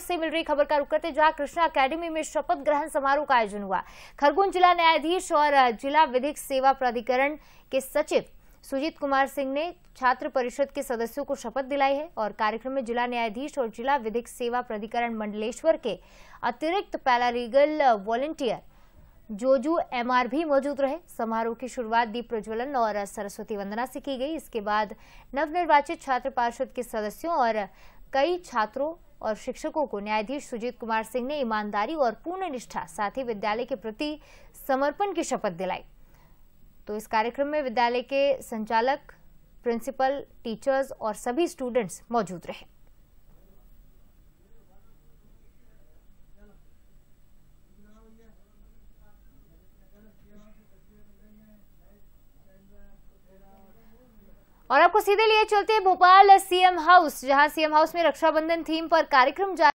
से मिल रही खबर का रुख करते जहां कृष्णा अकेडमी में शपथ ग्रहण समारोह का आयोजन हुआ खरगोन जिला न्यायाधीश और जिला विधिक सेवा प्राधिकरण के सचिव सुजीत कुमार सिंह ने छात्र परिषद के सदस्यों को शपथ दिलाई है और कार्यक्रम में जिला न्यायाधीश और जिला विधिक सेवा प्राधिकरण मंडलेश्वर के अतिरिक्त पैरालीगल वॉलेंटियर जोजू एमआर भी मौजूद रहे समारोह की शुरुआत दीप प्रज्वलन और सरस्वती वंदना से की गई इसके बाद नवनिर्वाचित छात्र पार्षद के सदस्यों और कई छात्रों और शिक्षकों को न्यायाधीश सुजीत कुमार सिंह ने ईमानदारी और पूर्ण निष्ठा साथ ही विद्यालय के प्रति समर्पण की शपथ दिलाई तो इस कार्यक्रम में विद्यालय के संचालक प्रिंसिपल टीचर्स और सभी स्टूडेंट्स मौजूद रहे और आपको सीधे लिए चलते हैं भोपाल सीएम हाउस जहां सीएम हाउस में रक्षाबंधन थीम पर कार्यक्रम जारी